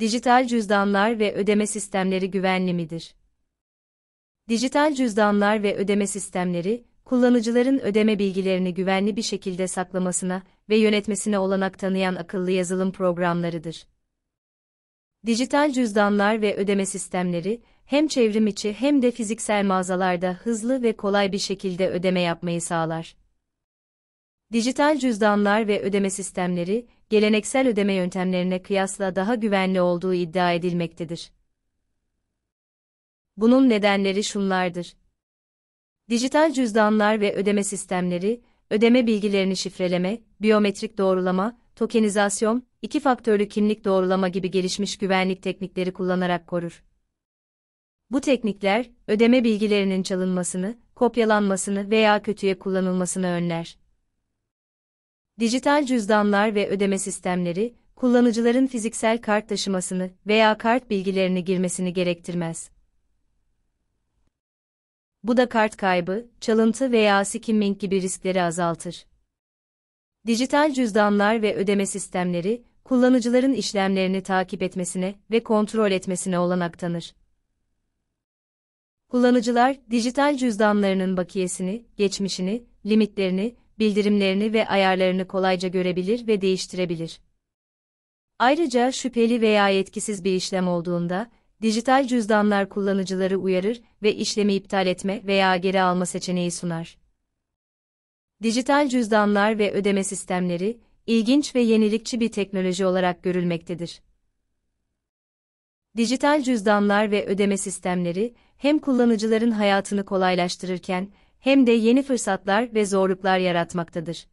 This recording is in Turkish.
Dijital cüzdanlar ve ödeme sistemleri güvenli midir? Dijital cüzdanlar ve ödeme sistemleri, kullanıcıların ödeme bilgilerini güvenli bir şekilde saklamasına ve yönetmesine olanak tanıyan akıllı yazılım programlarıdır. Dijital cüzdanlar ve ödeme sistemleri, hem çevrim içi hem de fiziksel mağazalarda hızlı ve kolay bir şekilde ödeme yapmayı sağlar. Dijital cüzdanlar ve ödeme sistemleri, geleneksel ödeme yöntemlerine kıyasla daha güvenli olduğu iddia edilmektedir. Bunun nedenleri şunlardır. Dijital cüzdanlar ve ödeme sistemleri, ödeme bilgilerini şifreleme, biyometrik doğrulama, tokenizasyon, iki faktörlü kimlik doğrulama gibi gelişmiş güvenlik teknikleri kullanarak korur. Bu teknikler, ödeme bilgilerinin çalınmasını, kopyalanmasını veya kötüye kullanılmasını önler. Dijital cüzdanlar ve ödeme sistemleri, kullanıcıların fiziksel kart taşımasını veya kart bilgilerini girmesini gerektirmez. Bu da kart kaybı, çalıntı veya skimming gibi riskleri azaltır. Dijital cüzdanlar ve ödeme sistemleri, kullanıcıların işlemlerini takip etmesine ve kontrol etmesine olanak tanır. Kullanıcılar, dijital cüzdanlarının bakiyesini, geçmişini, limitlerini, bildirimlerini ve ayarlarını kolayca görebilir ve değiştirebilir. Ayrıca şüpheli veya etkisiz bir işlem olduğunda, dijital cüzdanlar kullanıcıları uyarır ve işlemi iptal etme veya geri alma seçeneği sunar. Dijital cüzdanlar ve ödeme sistemleri, ilginç ve yenilikçi bir teknoloji olarak görülmektedir. Dijital cüzdanlar ve ödeme sistemleri, hem kullanıcıların hayatını kolaylaştırırken, hem de yeni fırsatlar ve zorluklar yaratmaktadır.